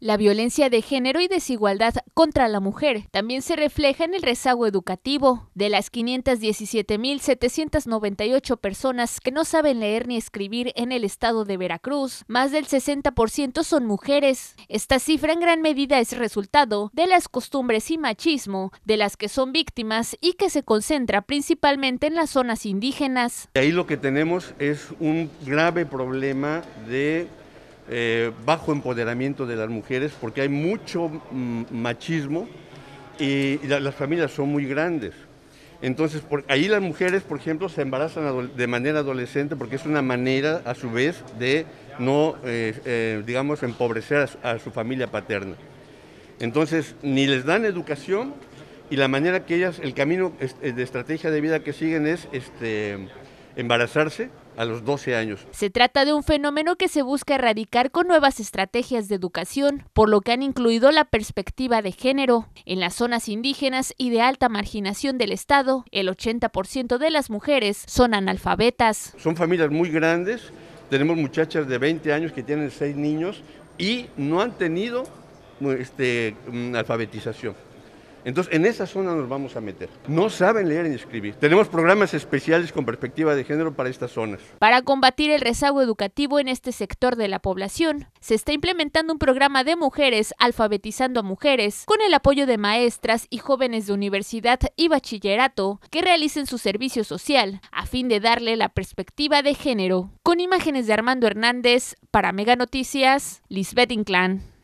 La violencia de género y desigualdad contra la mujer también se refleja en el rezago educativo. De las 517.798 personas que no saben leer ni escribir en el estado de Veracruz, más del 60% son mujeres. Esta cifra en gran medida es resultado de las costumbres y machismo de las que son víctimas y que se concentra principalmente en las zonas indígenas. Ahí lo que tenemos es un grave problema de eh, bajo empoderamiento de las mujeres porque hay mucho mm, machismo y, las familias son muy grandes. Entonces, ahí las mujeres, por ejemplo, se embarazan de manera adolescente porque es una manera, a su vez, de no, eh, eh, digamos, empobrecer a, su, familia paterna. Entonces, ni les dan educación y la manera que ellas, el camino este, de estrategia de vida que siguen es este, embarazarse a los 12 años. Se trata de un fenómeno que se busca erradicar con nuevas estrategias de educación, por lo que han incluido la perspectiva de género. En las zonas indígenas y de alta marginación del Estado, el 80% de las mujeres son analfabetas. Son familias muy grandes, tenemos muchachas de 20 años que tienen 6 niños y no han tenido este, mm, alfabetización. Entonces, en esa zona nos vamos a meter. No saben leer ni escribir. Tenemos programas especiales con perspectiva de género para estas zonas. Para combatir el rezago educativo en este sector de la población, se está implementando un programa de mujeres alfabetizando a mujeres con el apoyo de maestras y jóvenes de universidad y bachillerato que realicen su servicio social a fin de darle la perspectiva de género. Con imágenes de Armando Hernández, para Mega Noticias, Lisbeth Inclán.